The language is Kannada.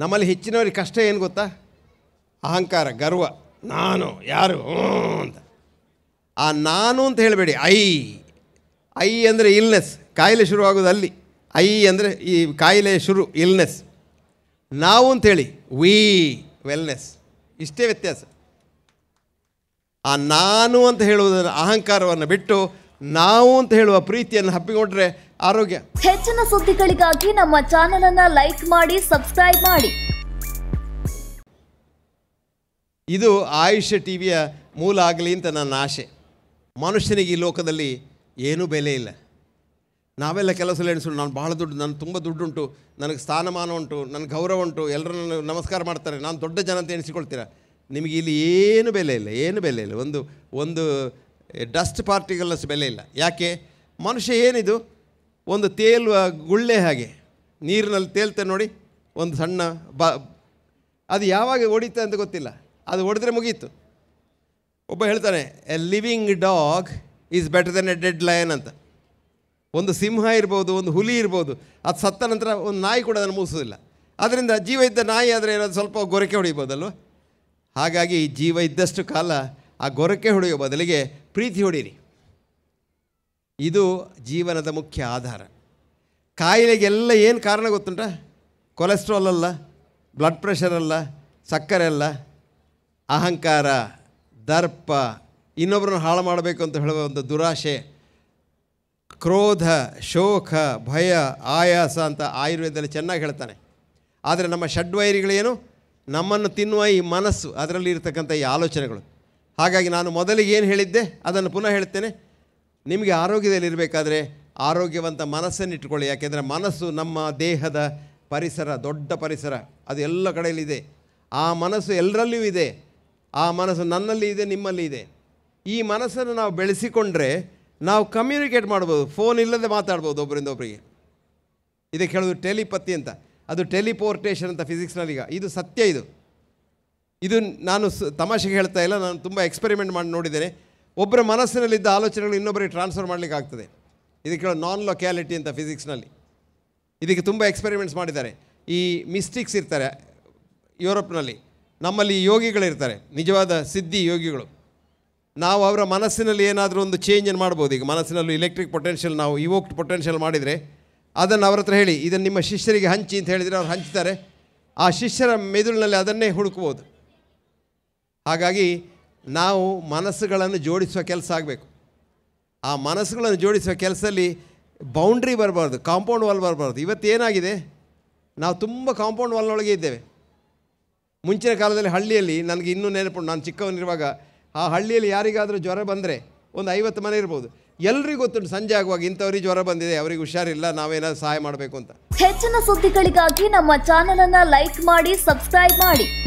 ನಮ್ಮಲ್ಲಿ ಹೆಚ್ಚಿನವ್ರಿಗೆ ಕಷ್ಟ ಏನು ಗೊತ್ತಾ ಅಹಂಕಾರ ಗರ್ವ ನಾನು ಯಾರು ಅಂತ ಆ ನಾನು ಅಂತ ಹೇಳಬೇಡಿ ಐ ಐ ಅಂದರೆ ಇಲ್ನೆಸ್ ಕಾಯಿಲೆ ಶುರುವಾಗೋದು ಅಲ್ಲಿ ಐ ಅಂದರೆ ಈ ಕಾಯಿಲೆ ಶುರು ಇಲ್ನೆಸ್ ನಾವು ಹೇಳಿ ವಿ ವೆಲ್ನೆಸ್ ಇಷ್ಟೇ ವ್ಯತ್ಯಾಸ ಆ ನಾನು ಅಂತ ಹೇಳುವುದನ್ನು ಅಹಂಕಾರವನ್ನು ಬಿಟ್ಟು ನಾವು ಅಂತ ಹೇಳುವ ಪ್ರೀತಿಯನ್ನು ಹಪ್ಪಿಕೊಂಡ್ರೆ ಆರೋಗ್ಯ ಹೆಚ್ಚಿನ ಸುದ್ದಿಗಳಿಗಾಗಿ ನಮ್ಮ ಚಾನೆಲ್ ಅನ್ನ ಲೈಕ್ ಮಾಡಿ ಸಬ್ಸ್ಕ್ರೈಬ್ ಮಾಡಿ ಇದು ಆಯುಷ್ಯ ಟಿವಿಯ ಮೂಲ ಆಗಲಿ ಅಂತ ನನ್ನ ಆಶೆ ಮನುಷ್ಯನಿಗೆ ಈ ಲೋಕದಲ್ಲಿ ಏನೂ ಬೆಲೆ ಇಲ್ಲ ನಾವೆಲ್ಲ ಕೆಲಸ ಎಣಿಸೋಣ ನಾನು ಭಾಳ ದುಡ್ಡು ನಾನು ತುಂಬ ದುಡ್ಡುಂಟು ನನಗೆ ಸ್ಥಾನಮಾನ ಉಂಟು ನನ್ನ ಗೌರವ ಉಂಟು ಎಲ್ಲರೂ ನನಗೆ ನಮಸ್ಕಾರ ಮಾಡ್ತಾರೆ ನಾನು ದೊಡ್ಡ ಜನ ಅಂತ ಎಣಿಸಿಕೊಳ್ತೀರಾ ನಿಮಗೆ ಇಲ್ಲಿ ಏನು ಬೆಲೆ ಇಲ್ಲ ಏನು ಬೆಲೆ ಇಲ್ಲ ಒಂದು ಒಂದು ಡಸ್ಟ್ ಪಾರ್ಟಿಕಲ್ಸ್ ಬೆಲೆ ಇಲ್ಲ ಯಾಕೆ ಮನುಷ್ಯ ಏನಿದು ಒಂದು ತೇಲುವ ಗುಳ್ಳೆ ಹಾಗೆ ನೀರಿನಲ್ಲಿ ತೇಲ್ತೆ ನೋಡಿ ಒಂದು ಸಣ್ಣ ಬ ಅದು ಯಾವಾಗ ಹೊಡಿತ ಅಂತ ಗೊತ್ತಿಲ್ಲ ಅದು ಹೊಡೆದ್ರೆ ಮುಗೀತು ಒಬ್ಬ ಹೇಳ್ತಾನೆ a living dog is better then a dead lion ಅಂತ ಒಂದು ಸಿಂಹ ಇರ್ಬೋದು ಒಂದು ಹುಲಿ ಇರ್ಬೋದು ಅದು ಸತ್ತ ನಂತರ ಒಂದು ನಾಯಿ ಕೂಡ ಅದನ್ನು ಮುಗಿಸೋದಿಲ್ಲ ಅದರಿಂದ ಜೀವ ಇದ್ದ ನಾಯಿ ಆದರೆ ಏನಾದ್ರು ಸ್ವಲ್ಪ ಗೊರಕೆ ಹೊಡಿಬೋದಲ್ವ ಹಾಗಾಗಿ ಜೀವ ಇದ್ದಷ್ಟು ಕಾಲ ಆ ಗೊರಕೆ ಹೊಡೆಯುವ ಬದಲಿಗೆ ಪ್ರೀತಿ ಹೊಡೀರಿ ಇದು ಜೀವನದ ಮುಖ್ಯ ಆಧಾರ ಕಾಯಿಲೆಗೆಲ್ಲ ಏನು ಕಾರಣ ಗೊತ್ತುಂಟ ಕೊಲೆಸ್ಟ್ರಾಲ್ ಅಲ್ಲ ಬ್ಲಡ್ ಪ್ರೆಷರ್ ಅಲ್ಲ ಸಕ್ಕರೆ ಅಲ್ಲ ಅಹಂಕಾರ ದರ್ಪ ಇನ್ನೊಬ್ಬರನ್ನು ಹಾಳು ಮಾಡಬೇಕು ಅಂತ ಹೇಳುವ ಒಂದು ದುರಾಶೆ ಕ್ರೋಧ ಶೋಕ ಭಯ ಆಯಾಸ ಅಂತ ಆಯುರ್ವೇದದಲ್ಲಿ ಚೆನ್ನಾಗಿ ಹೇಳ್ತಾನೆ ಆದರೆ ನಮ್ಮ ಷಡ್ವೈರಿಗಳೇನು ನಮ್ಮನ್ನು ತಿನ್ನುವ ಈ ಮನಸ್ಸು ಅದರಲ್ಲಿ ಇರತಕ್ಕಂಥ ಈ ಆಲೋಚನೆಗಳು ಹಾಗಾಗಿ ನಾನು ಮೊದಲಿಗೆ ಏನು ಹೇಳಿದ್ದೆ ಅದನ್ನು ಪುನಃ ಹೇಳ್ತೇನೆ ನಿಮಗೆ ಆರೋಗ್ಯದಲ್ಲಿರಬೇಕಾದ್ರೆ ಆರೋಗ್ಯವಂತ ಮನಸ್ಸನ್ನು ಇಟ್ಕೊಳ್ಳಿ ಯಾಕೆಂದರೆ ಮನಸ್ಸು ನಮ್ಮ ದೇಹದ ಪರಿಸರ ದೊಡ್ಡ ಪರಿಸರ ಅದು ಎಲ್ಲ ಕಡೆಯಲ್ಲಿದೆ ಆ ಮನಸ್ಸು ಎಲ್ಲರಲ್ಲಿಯೂ ಇದೆ ಆ ಮನಸ್ಸು ನನ್ನಲ್ಲಿ ಇದೆ ನಿಮ್ಮಲ್ಲಿ ಇದೆ ಈ ಮನಸ್ಸನ್ನು ನಾವು ಬೆಳೆಸಿಕೊಂಡ್ರೆ ನಾವು ಕಮ್ಯುನಿಕೇಟ್ ಮಾಡ್ಬೋದು ಫೋನ್ ಇಲ್ಲದೆ ಮಾತಾಡ್ಬೋದು ಒಬ್ಬರಿಂದ ಒಬ್ಬರಿಗೆ ಇದಕ್ಕೆ ಹೇಳೋದು ಟೆಲಿಪತಿ ಅಂತ ಅದು ಟೆಲಿಪೋರ್ಟೇಷನ್ ಅಂತ ಫಿಸಿಕ್ಸ್ನಲ್ಲಿ ಈಗ ಇದು ಸತ್ಯ ಇದು ಇದು ನಾನು ತಮಾಷೆಗೆ ಹೇಳ್ತಾ ಇಲ್ಲ ನಾನು ತುಂಬ ಎಕ್ಸ್ಪೆರಿಮೆಂಟ್ ಮಾಡಿ ನೋಡಿದ್ದೇನೆ ಒಬ್ಬರ ಮನಸ್ಸಿನಲ್ಲಿದ್ದ ಆಲೋಚನೆಗಳು ಇನ್ನೊಬ್ಬರಿಗೆ ಟ್ರಾನ್ಸ್ಫರ್ ಮಾಡಲಿಕ್ಕೆ ಆಗ್ತದೆ ಇದಕ್ಕೆ ನಾನ್ ಲೊಕ್ಯಾಲಿಟಿ ಅಂತ ಫಿಸಿಕ್ಸ್ನಲ್ಲಿ ಇದಕ್ಕೆ ತುಂಬ ಎಕ್ಸ್ಪೆರಿಮೆಂಟ್ಸ್ ಮಾಡಿದ್ದಾರೆ ಈ ಮಿಸ್ಟಿಕ್ಸ್ ಇರ್ತಾರೆ ಯುರೋಪ್ನಲ್ಲಿ ನಮ್ಮಲ್ಲಿ ಯೋಗಿಗಳಿರ್ತಾರೆ ನಿಜವಾದ ಸಿದ್ಧಿ ಯೋಗಿಗಳು ನಾವು ಅವರ ಮನಸ್ಸಿನಲ್ಲಿ ಏನಾದರೂ ಒಂದು ಚೇಂಜನ್ನು ಮಾಡ್ಬೋದು ಈಗ ಮನಸ್ಸಿನಲ್ಲಿ ಇಲೆಕ್ಟ್ರಿಕ್ ಪೊಟೆನ್ಷಿಯಲ್ ನಾವು ಇವೋಕ್ಟ್ ಪೊಟೆನ್ಷಿಯಲ್ ಮಾಡಿದರೆ ಅದನ್ನು ಅವರ ಹತ್ರ ಹೇಳಿ ಇದನ್ನು ನಿಮ್ಮ ಶಿಷ್ಯರಿಗೆ ಹಂಚಿ ಅಂತ ಹೇಳಿದರೆ ಅವ್ರು ಹಂಚ್ತಾರೆ ಆ ಶಿಷ್ಯರ ಮೆದುಳಿನಲ್ಲಿ ಅದನ್ನೇ ಹುಡುಕ್ಬೋದು ಹಾಗಾಗಿ ನಾವು ಮನಸ್ಸುಗಳನ್ನು ಜೋಡಿಸುವ ಕೆಲಸ ಆಗಬೇಕು ಆ ಮನಸ್ಸುಗಳನ್ನು ಜೋಡಿಸುವ ಕೆಲಸದಲ್ಲಿ ಬೌಂಡ್ರಿ ಬರಬಾರ್ದು ಕಾಂಪೌಂಡ್ ವಾಲ್ ಬರಬಾರ್ದು ಇವತ್ತೇನಾಗಿದೆ ನಾವು ತುಂಬ ಕಾಂಪೌಂಡ್ ವಾಲ್ನೊಳಗೆ ಇದ್ದೇವೆ ಮುಂಚಿನ ಕಾಲದಲ್ಲಿ ಹಳ್ಳಿಯಲ್ಲಿ ನನಗೆ ಇನ್ನೂ ನೆನಪು ನಾನು ಚಿಕ್ಕವನಿರುವಾಗ ಆ ಹಳ್ಳಿಯಲ್ಲಿ ಯಾರಿಗಾದರೂ ಜ್ವರ ಬಂದರೆ ಒಂದು ಐವತ್ತು ಮನೆ ಇರ್ಬೋದು ಎಲ್ರಿಗೂ ಗೊತ್ತುಂಟು ಸಂಜೆ ಆಗುವಾಗ ಇಂಥವ್ರಿಗೆ ಜ್ವರ ಬಂದಿದೆ ಅವರಿಗೆ ಹುಷಾರಿಲ್ಲ ನಾವೇನಾದ್ರು ಸಹಾಯ ಮಾಡಬೇಕು ಅಂತ ಹೆಚ್ಚಿನ ಸುದ್ದಿಗಳಿಗಾಗಿ ನಮ್ಮ ಚಾನೆಲ್ ಅನ್ನ ಲೈಕ್ ಮಾಡಿ ಸಬ್ಸ್ಕ್ರೈಬ್ ಮಾಡಿ